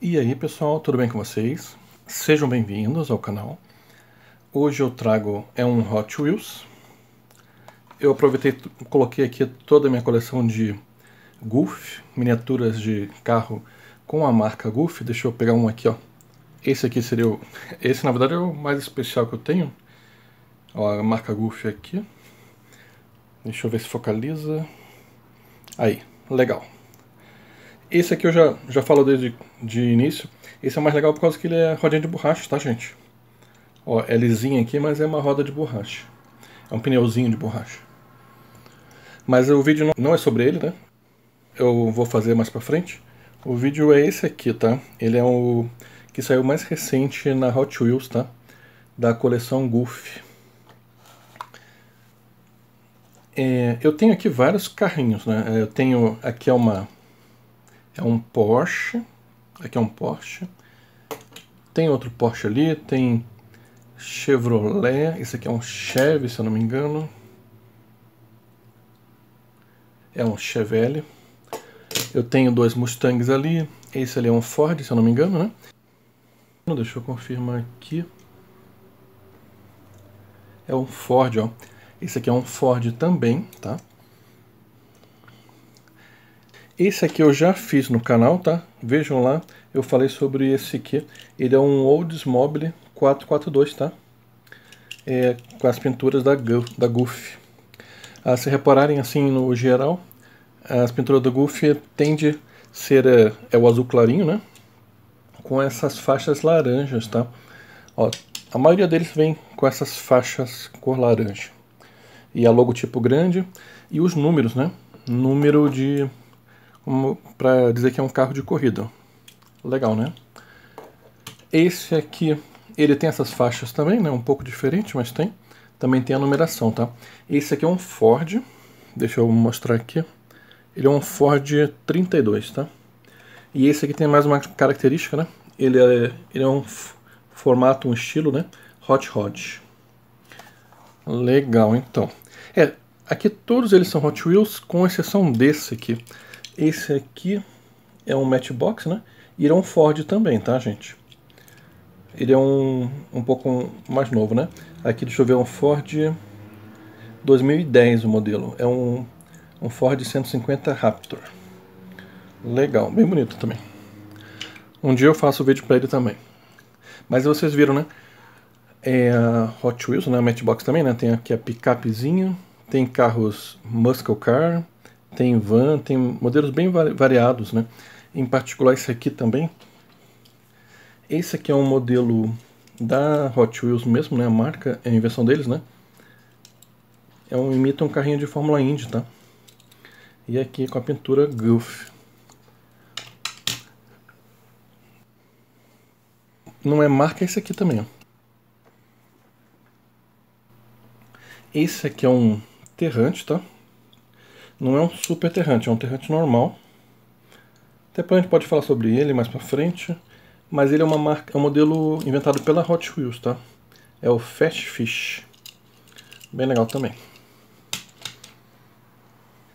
E aí pessoal, tudo bem com vocês? Sejam bem-vindos ao canal. Hoje eu trago é um Hot Wheels. Eu aproveitei, coloquei aqui toda a minha coleção de Goof, miniaturas de carro com a marca Goof. Deixa eu pegar um aqui, ó. Esse aqui seria o... Esse na verdade é o mais especial que eu tenho. Ó, a marca Goof aqui. Deixa eu ver se focaliza. Aí, legal. Esse aqui eu já, já falo desde de início. Esse é mais legal por causa que ele é rodinha de borracha, tá, gente? Ó, é lisinha aqui, mas é uma roda de borracha. É um pneuzinho de borracha. Mas o vídeo não, é sobre ele, né? Eu vou fazer mais pra frente. O vídeo é esse aqui, tá? Ele é o que saiu mais recente na Hot Wheels, tá? Da coleção Goof É, eu tenho aqui vários carrinhos, né? É, eu tenho aqui é uma é um Porsche. Aqui é um Porsche. Tem outro Porsche ali, tem Chevrolet. Esse aqui é um Chevy, se eu não me engano. É um Chevelle. Eu tenho dois Mustangs ali. Esse ali é um Ford, se eu não me engano, né? Deixa eu confirmar aqui. É um Ford, ó. Esse aqui é um Ford também, tá? Esse aqui eu já fiz no canal, tá? Vejam lá, eu falei sobre esse aqui. Ele é um Oldsmobile 442, tá? É, com as pinturas da, da Goof. Ah, se repararem assim no geral, as pinturas da Goof tende a ser é, é, o azul clarinho, né? Com essas faixas laranjas, tá? Ó, a maioria deles vem com essas faixas cor laranja. E a é logotipo grande e os números, né? Número de para dizer que é um carro de corrida. Legal, né? Esse aqui, ele tem essas faixas também, né? Um pouco diferente, mas tem. Também tem a numeração, tá? Esse aqui é um Ford. Deixa eu mostrar aqui. Ele é um Ford 32, tá? E esse aqui tem mais uma característica, né? Ele é, ele é um formato, um estilo, né? Hot Rod. Legal, então. É, aqui todos eles são Hot Wheels, com exceção desse aqui. Esse aqui é um Matchbox, né? E ele é um Ford também, tá, gente? Ele é um, um pouco mais novo, né? Aqui, deixa eu ver, é um Ford 2010 o modelo. É um, um Ford 150 Raptor. Legal, bem bonito também. Um dia eu faço vídeo para ele também. Mas vocês viram, né? É a Hot Wheels, né? A Matchbox também, né? Tem aqui a picapezinha. Tem carros Muscle Car tem van, tem modelos bem variados, né? Em particular esse aqui também. Esse aqui é um modelo da Hot Wheels mesmo, né? A marca, é a invenção deles, né? É um, imita um carrinho de Fórmula Indy, tá? E aqui é com a pintura Goof. Não é marca, é esse aqui também, ó. Esse aqui é um terrante, tá? Não é um super terrante, é um terrante normal. Depois a gente pode falar sobre ele mais pra frente. Mas ele é uma marca, é um modelo inventado pela Hot Wheels, tá? É o Fast Fish. Bem legal também.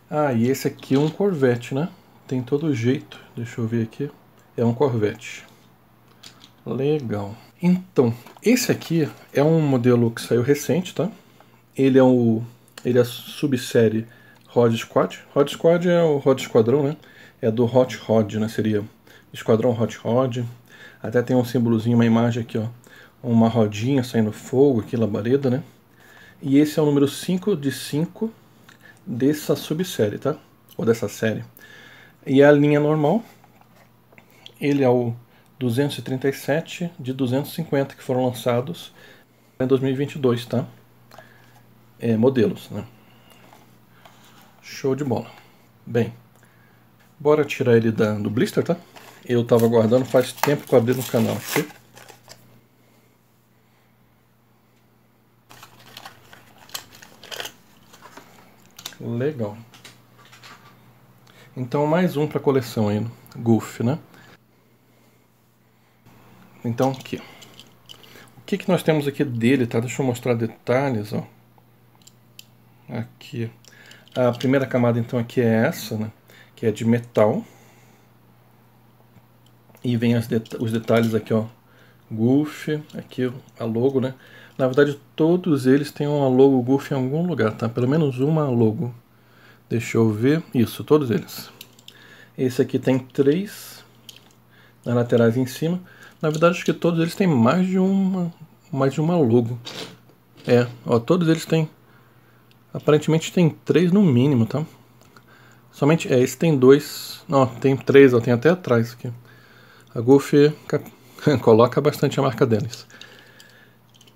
Ah, e esse aqui é um Corvette, né? Tem todo jeito. Deixa eu ver aqui. É um Corvette. Legal. Então, esse aqui é um modelo que saiu recente, tá? Ele é o ele é a subsérie Rod Squad. Rod Squad é o Rod Esquadrão, né? É do Hot Rod, né? Seria Esquadrão Hot Rod. Até tem um símbolozinho, uma imagem aqui, ó. Uma rodinha saindo fogo aqui, labareda, né? E esse é o número 5 de 5 dessa subsérie, tá? Ou dessa série. E é a linha normal, ele é o 237 de 250 que foram lançados em 2022, tá? É, modelos, né? Show de bola. Bem, bora tirar ele da, do blister, tá? Eu tava guardando faz tempo que eu abri no canal aqui. Legal. Então mais um para coleção aí, né? Goof, né? Então aqui. O que que nós temos aqui dele, tá? Deixa eu mostrar detalhes, ó. Aqui. A primeira camada então aqui é essa, né? que é de metal. E vem os detalhes aqui, ó. Goof, aqui a logo, né? Na verdade, todos eles têm uma logo Goof em algum lugar, tá? Pelo menos uma logo. Deixa eu ver. Isso, todos eles. Esse aqui tem três nas laterais em cima. Na verdade, acho que todos eles têm mais de uma, mais de uma logo. É, ó, todos eles têm Aparentemente tem três no mínimo, tá? Somente, é, esse tem dois. Não, tem três, ó, tem até atrás aqui. A Goofy coloca bastante a marca deles.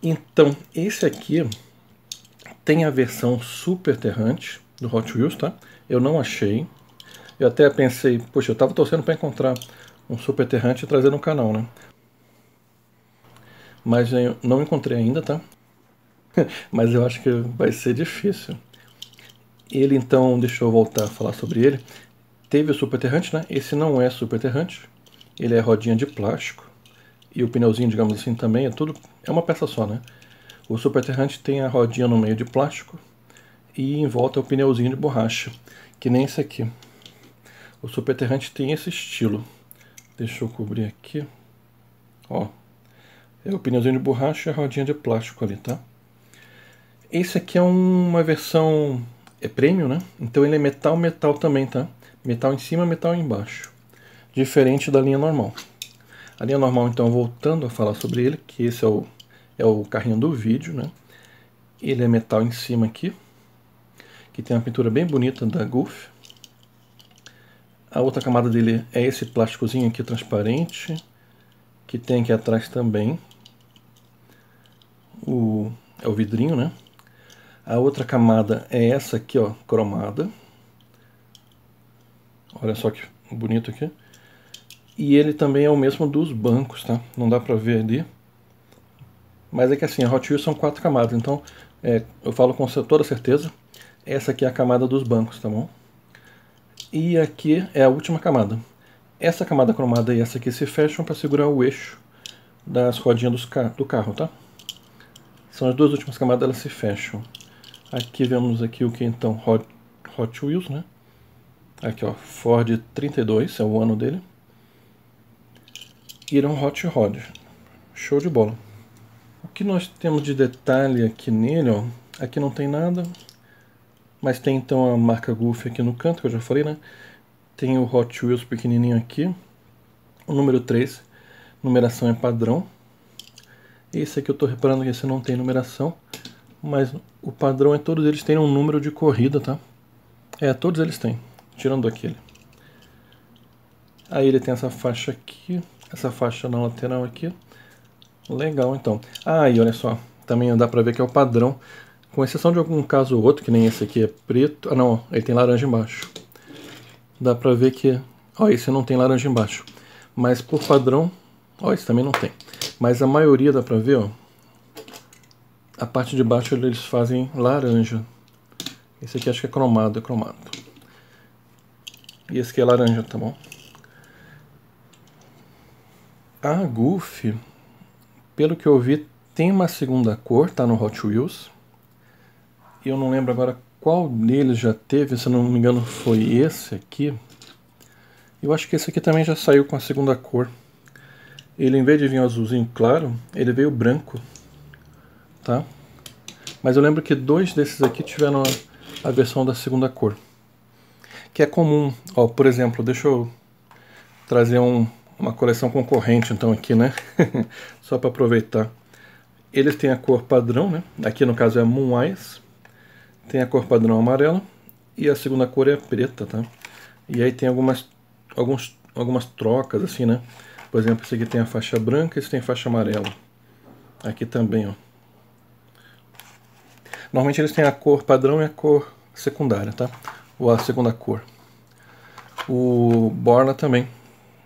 Então, esse aqui tem a versão superterrante do Hot Wheels, tá? Eu não achei. Eu até pensei, poxa, eu tava torcendo para encontrar um superterrante e trazer no canal, né? Mas eu não encontrei ainda, tá? Mas eu acho que vai ser difícil. Ele então, deixa eu voltar a falar sobre ele. Teve o superterrante, né? Esse não é superterrante. Ele é rodinha de plástico. E o pneuzinho, digamos assim, também é tudo. É uma peça só, né? O superterrante tem a rodinha no meio de plástico. E em volta é o pneuzinho de borracha. Que nem esse aqui. O superterrante tem esse estilo. Deixa eu cobrir aqui. Ó. É o pneuzinho de borracha e a rodinha de plástico ali, tá? Esse aqui é uma versão é premium, né? Então ele é metal, metal também, tá? Metal em cima, metal embaixo. Diferente da linha normal. A linha normal, então, voltando a falar sobre ele, que esse é o, é o carrinho do vídeo, né? Ele é metal em cima aqui, que tem uma pintura bem bonita da Goof. A outra camada dele é esse plásticozinho aqui transparente, que tem aqui atrás também. O, é o vidrinho, né? A outra camada é essa aqui, ó, cromada. Olha só que bonito aqui. E ele também é o mesmo dos bancos, tá? Não dá pra ver ali. Mas é que assim, a Hot Wheels são quatro camadas, então é, eu falo com toda certeza, essa aqui é a camada dos bancos, tá bom? E aqui é a última camada. Essa camada cromada e essa aqui se fecham para segurar o eixo das rodinhas ca do carro, tá? São as duas últimas camadas, elas se fecham. Aqui vemos aqui o que então Hot, Hot Wheels, né? Aqui ó, Ford 32, é o ano dele. É um Hot Rod. Show de bola. O que nós temos de detalhe aqui nele, ó, aqui é não tem nada, mas tem então a marca Goofy aqui no canto, que eu já falei, né? Tem o Hot Wheels pequenininho aqui, o número 3, numeração é padrão. Esse aqui eu estou reparando que esse não tem numeração, mas o padrão é todos eles têm um número de corrida, tá? É, todos eles têm, tirando aquele. Aí ele tem essa faixa aqui, essa faixa na lateral aqui. Legal, então. Ah, e olha só, também dá pra ver que é o padrão, com exceção de algum caso ou outro, que nem esse aqui é preto. Ah, não, ele tem laranja embaixo. Dá pra ver que... Ó, esse não tem laranja embaixo. Mas por padrão... Ó, esse também não tem. Mas a maioria dá pra ver, ó a parte de baixo eles fazem laranja. Esse aqui acho que é cromado, é cromado. E esse aqui é laranja, tá bom? A Goofy, pelo que eu vi, tem uma segunda cor, tá no Hot Wheels. E eu não lembro agora qual deles já teve, se não me engano foi esse aqui. Eu acho que esse aqui também já saiu com a segunda cor. Ele, em vez de vir azulzinho claro, ele veio branco tá? Mas eu lembro que dois desses aqui tiveram a, a versão da segunda cor. Que é comum, ó, por exemplo, deixa eu trazer um, uma coleção concorrente então aqui, né? Só para aproveitar. Eles têm a cor padrão, né? Aqui no caso é Moon Eyes. Tem a cor padrão amarela e a segunda cor é preta, tá? E aí tem algumas alguns algumas trocas assim, né? Por exemplo, esse aqui tem a faixa branca, esse tem a faixa amarela. Aqui também, ó. Normalmente eles têm a cor padrão e a cor secundária, tá? Ou a segunda cor. O Borla também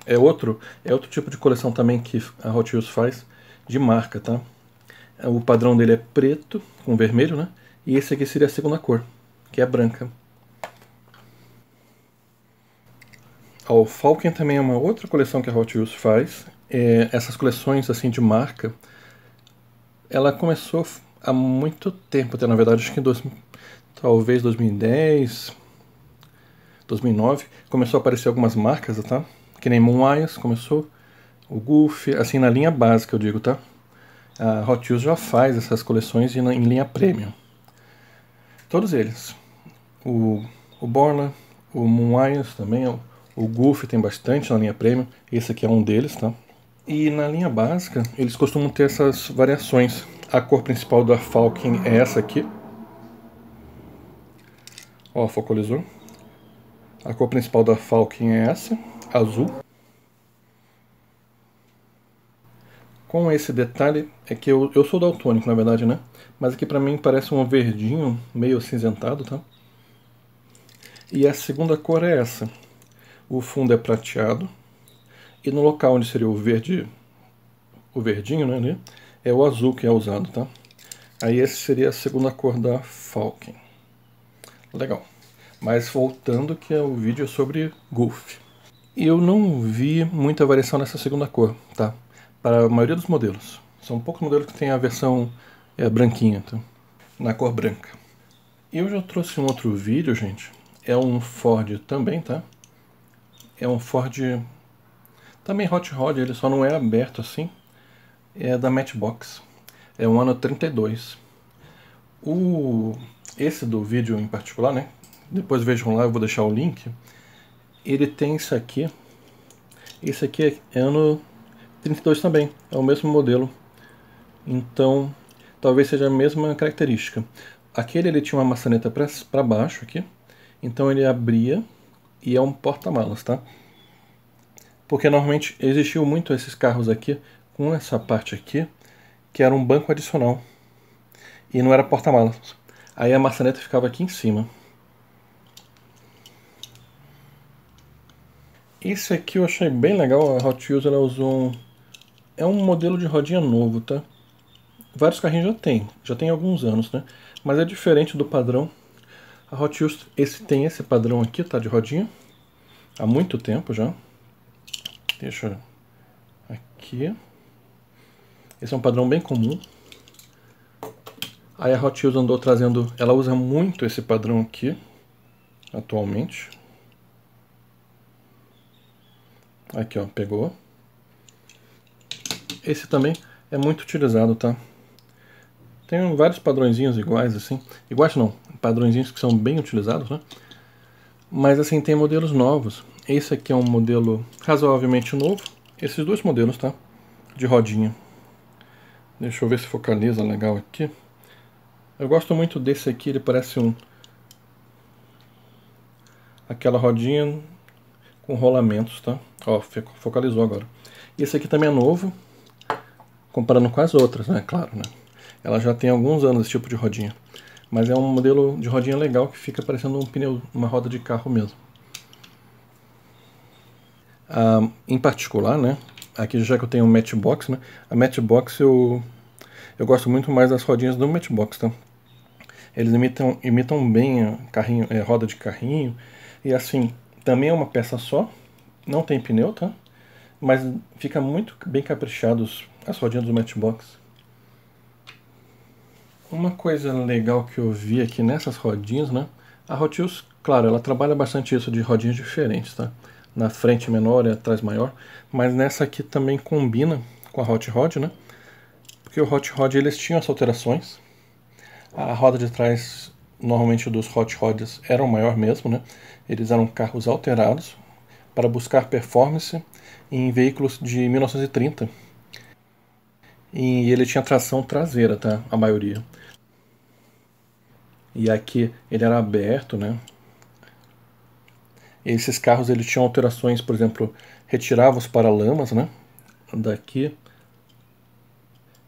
é outro, é outro tipo de coleção também que a Hot Wheels faz de marca, tá? O padrão dele é preto com vermelho, né? E esse aqui seria a segunda cor, que é branca. O Falcon também é uma outra coleção que a Hot Wheels faz. É, essas coleções assim de marca, ela começou há muito tempo, até na verdade, acho que em dois, talvez 2010, 2009, começou a aparecer algumas marcas, tá? Que nem Moonwires começou, o Goofy, assim, na linha básica, eu digo, tá? A Hot Wheels já faz essas coleções em, linha premium. Todos eles. O, o Borla, o Moonwires também, o, o Goofy tem bastante na linha premium. Esse aqui é um deles, tá? E na linha básica, eles costumam ter essas variações a cor principal da Falcon é essa aqui. Ó, focalizou. A cor principal da Falcon é essa, azul. Com esse detalhe, é que eu, eu sou daltônico, na verdade, né? Mas aqui pra mim parece um verdinho, meio cinzentado, tá? E a segunda cor é essa. O fundo é prateado. E no local onde seria o verde, o verdinho, né? é o azul que é usado, tá? Aí essa seria a segunda cor da Falcon. Legal. Mas voltando que é o vídeo sobre Golf. Eu não vi muita variação nessa segunda cor, tá? Para a maioria dos modelos. São poucos modelos que tem a versão é, branquinha, tá? Na cor branca. Eu já trouxe um outro vídeo, gente. É um Ford também, tá? É um Ford... Também Hot Rod, ele só não é aberto assim é da Matchbox. É um ano 32. O, esse do vídeo em particular, né? Depois vejam lá, eu vou deixar o link. Ele tem isso aqui. Esse aqui é ano 32 também. É o mesmo modelo. Então, talvez seja a mesma característica. Aquele ele tinha uma maçaneta para baixo aqui. Então ele abria e é um porta-malas, tá? Porque normalmente existiu muito esses carros aqui com essa parte aqui, que era um banco adicional. E não era porta-malas. Aí a maçaneta ficava aqui em cima. Esse aqui eu achei bem legal, a Hot Wheels ela usou um... É um modelo de rodinha novo, tá? Vários carrinhos já tem, já tem alguns anos, né? Mas é diferente do padrão. A Hot Wheels esse, tem esse padrão aqui, tá? De rodinha. Há muito tempo já. Deixa aqui. Esse é um padrão bem comum. Aí a Hot Wheels andou trazendo, ela usa muito esse padrão aqui, atualmente. Aqui ó, pegou. Esse também é muito utilizado, tá? Tem vários padrõezinhos iguais, assim. Iguais não, padrõezinhos que são bem utilizados, né? Mas assim, tem modelos novos. Esse aqui é um modelo razoavelmente novo. Esses dois modelos, tá? De rodinha. Deixa eu ver se focaliza legal aqui. Eu gosto muito desse aqui, ele parece um... Aquela rodinha com rolamentos, tá? Ó, focalizou agora. Esse aqui também é novo, comparando com as outras, né? Claro, né? Ela já tem alguns anos esse tipo de rodinha. Mas é um modelo de rodinha legal que fica parecendo um pneu, uma roda de carro mesmo. Ah, em particular, né? aqui já que eu tenho um Matchbox, né? A Matchbox eu, eu gosto muito mais das rodinhas do Matchbox, tá? Eles imitam, imitam bem carrinho, é, roda de carrinho. E assim, também é uma peça só, não tem pneu, tá? Mas fica muito bem caprichados as rodinhas do Matchbox. Uma coisa legal que eu vi aqui nessas rodinhas, né? A Hot Wheels, claro, ela trabalha bastante isso de rodinhas diferentes, tá? na frente menor e atrás maior, mas nessa aqui também combina com a Hot Rod, né? Porque o Hot Rod eles tinham as alterações. A roda de trás normalmente dos Hot Rods o maior mesmo, né? Eles eram carros alterados para buscar performance em veículos de 1930. E ele tinha tração traseira, tá? A maioria. E aqui ele era aberto, né? Esses carros eles tinham alterações, por exemplo, retirava os paralamas, né? Daqui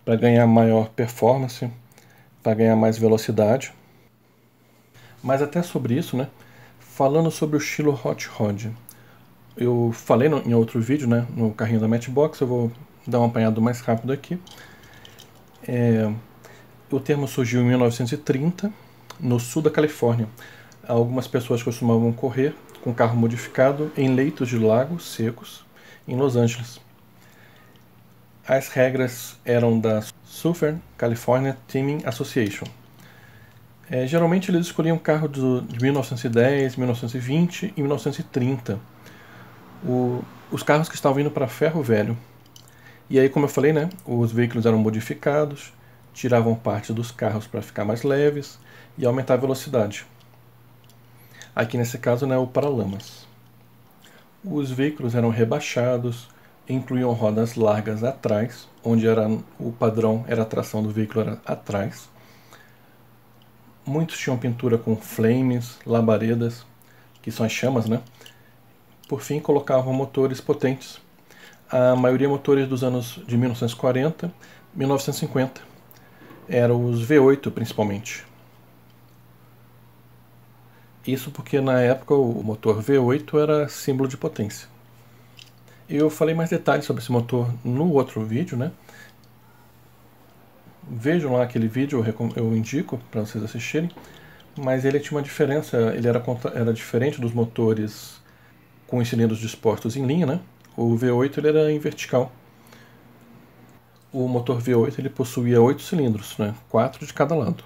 para ganhar maior performance, para ganhar mais velocidade. Mas até sobre isso, né? Falando sobre o estilo hot rod, eu falei no, em outro vídeo, né? No carrinho da Matchbox, eu vou dar um apanhado mais rápido aqui. É, o termo surgiu em 1930 no sul da Califórnia. Algumas pessoas costumavam correr com carro modificado em leitos de lagos secos em Los Angeles. As regras eram da Southern California Teaming Association. É, geralmente eles escolhiam carro do, de 1910, 1920 e 1930. O, os carros que estavam vindo para ferro velho. E aí, como eu falei, né, os veículos eram modificados, tiravam parte dos carros para ficar mais leves e aumentar a velocidade. Aqui nesse caso, né, o paralamas. Os veículos eram rebaixados, incluíam rodas largas atrás, onde era, o padrão era a tração do veículo era atrás. Muitos tinham pintura com flames, labaredas, que são as chamas, né? Por fim, colocavam motores potentes. A maioria motores dos anos de 1940, 1950. Eram os V8, principalmente. Isso porque na época o motor V8 era símbolo de potência. Eu falei mais detalhes sobre esse motor no outro vídeo, né? Vejam lá aquele vídeo, eu, indico para vocês assistirem. Mas ele tinha uma diferença, ele era, era diferente dos motores com os cilindros dispostos em linha, né? O V8 ele era em vertical. O motor V8 ele possuía oito cilindros, né? quatro de cada lado.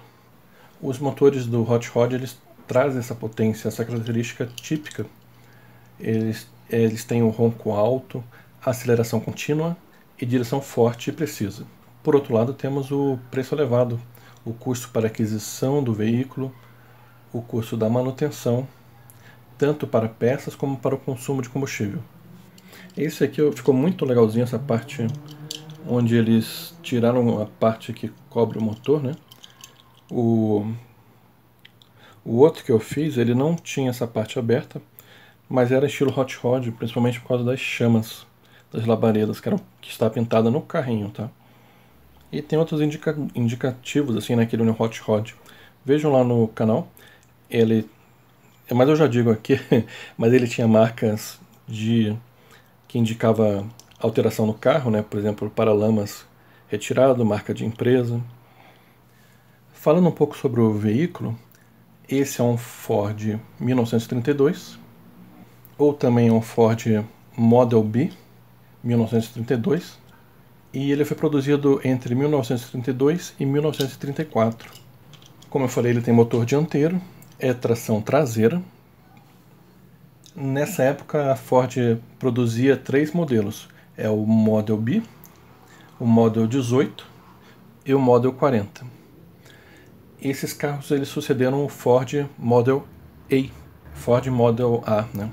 Os motores do Hot Rod eles traz essa potência, essa característica típica. Eles, eles têm um ronco alto, aceleração contínua e direção forte e precisa. Por outro lado, temos o preço elevado, o custo para aquisição do veículo, o custo da manutenção, tanto para peças como para o consumo de combustível. Esse aqui ficou muito legalzinho essa parte onde eles tiraram a parte que cobre o motor, né? O o outro que eu fiz, ele não tinha essa parte aberta, mas era estilo hot rod, principalmente por causa das chamas das labaredas que, era, que está pintada no carrinho, tá? E tem outros indica, indicativos, assim, naquele né, hot rod. Vejam lá no canal, ele... Mas eu já digo aqui, mas ele tinha marcas de que indicava alteração no carro, né? Por exemplo, paralamas retirado, marca de empresa. Falando um pouco sobre o veículo, esse é um Ford 1932, ou também um Ford Model B 1932, e ele foi produzido entre 1932 e 1934. Como eu falei, ele tem motor dianteiro, é tração traseira. Nessa época, a Ford produzia três modelos: é o Model B, o Model 18 e o Model 40 esses carros eles sucederam o Ford Model A, Ford Model A, né?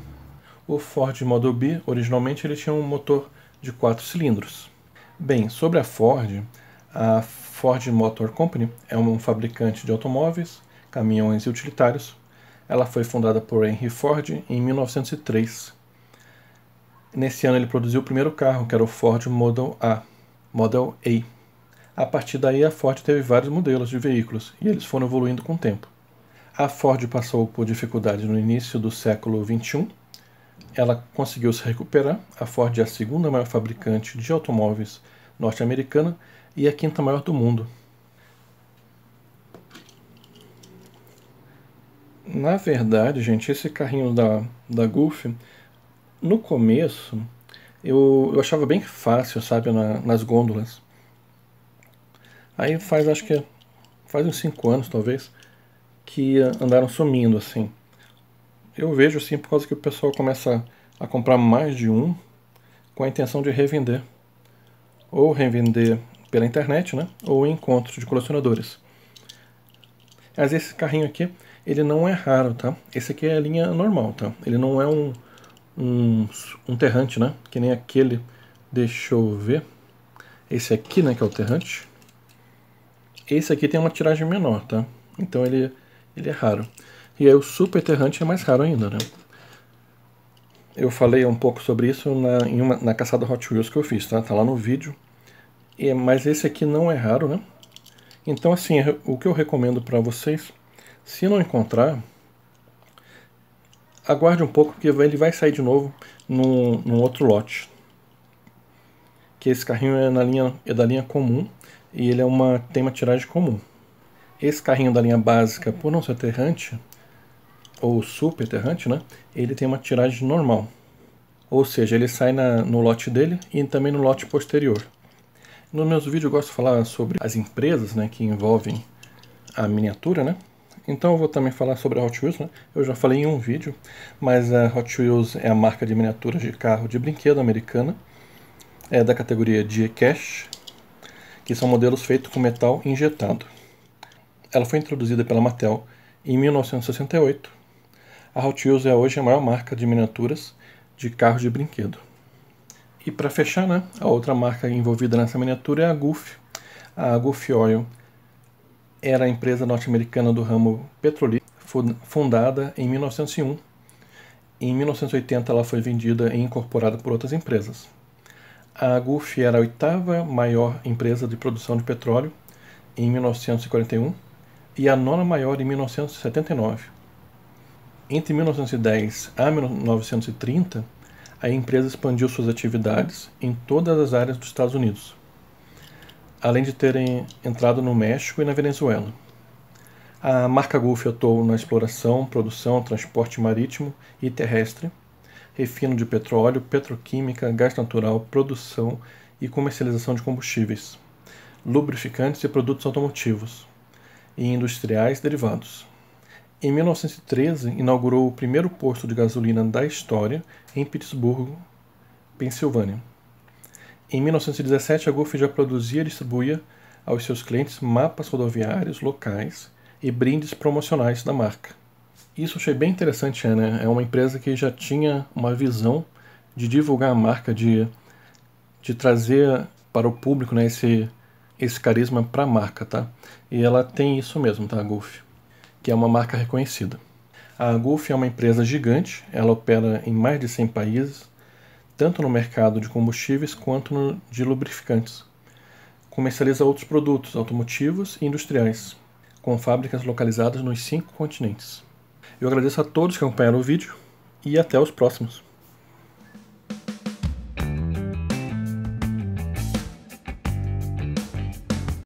O Ford Model B, originalmente, ele tinha um motor de quatro cilindros. Bem, sobre a Ford, a Ford Motor Company é um fabricante de automóveis, caminhões e utilitários. Ela foi fundada por Henry Ford em 1903. Nesse ano ele produziu o primeiro carro, que era o Ford Model A, Model A. A partir daí, a Ford teve vários modelos de veículos e eles foram evoluindo com o tempo. A Ford passou por dificuldades no início do século XXI. Ela conseguiu se recuperar. A Ford é a segunda maior fabricante de automóveis norte-americana e a quinta maior do mundo. Na verdade, gente, esse carrinho da, da Golf, no começo, eu, eu achava bem fácil, sabe, na, nas gôndolas. Aí faz, acho que é, faz uns 5 anos talvez, que andaram sumindo assim. Eu vejo assim por causa que o pessoal começa a comprar mais de um com a intenção de revender. Ou revender pela internet, né? Ou em encontros de colecionadores. Mas esse carrinho aqui, ele não é raro, tá? Esse aqui é a linha normal, tá? Ele não é um, um, um terrante, né? Que nem aquele, deixa eu ver. Esse aqui, né, que é o terrante. Esse aqui tem uma tiragem menor, tá? Então ele, ele é raro. E aí o Super Terrante é mais raro ainda, né? Eu falei um pouco sobre isso na, uma, na caçada Hot Wheels que eu fiz, tá? Tá lá no vídeo. E, mas esse aqui não é raro, né? Então, assim, o que eu recomendo para vocês, se não encontrar, aguarde um pouco, porque ele vai sair de novo num, num outro lote. Que esse carrinho é, na linha, é da linha comum, e ele é uma, tem uma tiragem comum. Esse carrinho da linha básica, por não ser aterrante, ou super aterrante, né, ele tem uma tiragem normal. Ou seja, ele sai na, no lote dele e também no lote posterior. Nos meus vídeos eu gosto de falar sobre as empresas né, que envolvem a miniatura, né? Então eu vou também falar sobre a Hot Wheels, né? Eu já falei em um vídeo, mas a Hot Wheels é a marca de miniaturas de carro de brinquedo americana. É da categoria g cash que são modelos feitos com metal injetado. Ela foi introduzida pela Mattel em 1968. A Hot Wheels é hoje a maior marca de miniaturas de carros de brinquedo. E para fechar, né, a outra marca envolvida nessa miniatura é a Gulf. A Gulf Oil era a empresa norte-americana do ramo petrolífero, fundada em 1901. Em 1980 ela foi vendida e incorporada por outras empresas. A Gulf era a oitava maior empresa de produção de petróleo em 1941 e a nona maior em 1979. Entre 1910 a 1930, a empresa expandiu suas atividades em todas as áreas dos Estados Unidos, além de terem entrado no México e na Venezuela. A marca Gulf atuou na exploração, produção, transporte marítimo e terrestre refino de petróleo, petroquímica, gás natural, produção e comercialização de combustíveis, lubrificantes e produtos automotivos, e industriais derivados. Em 1913, inaugurou o primeiro posto de gasolina da história em Pittsburgh, Pensilvânia. Em 1917, a Gulf já produzia e distribuía aos seus clientes mapas rodoviários locais e brindes promocionais da marca. Isso achei bem interessante, né? É uma empresa que já tinha uma visão de divulgar a marca, de, de trazer para o público né, esse, esse carisma para a marca, tá? E ela tem isso mesmo, tá? A Golf, que é uma marca reconhecida. A Gulf é uma empresa gigante, ela opera em mais de 100 países, tanto no mercado de combustíveis quanto no de lubrificantes. Comercializa outros produtos automotivos e industriais, com fábricas localizadas nos cinco continentes. Eu agradeço a todos que acompanharam o vídeo e até os próximos.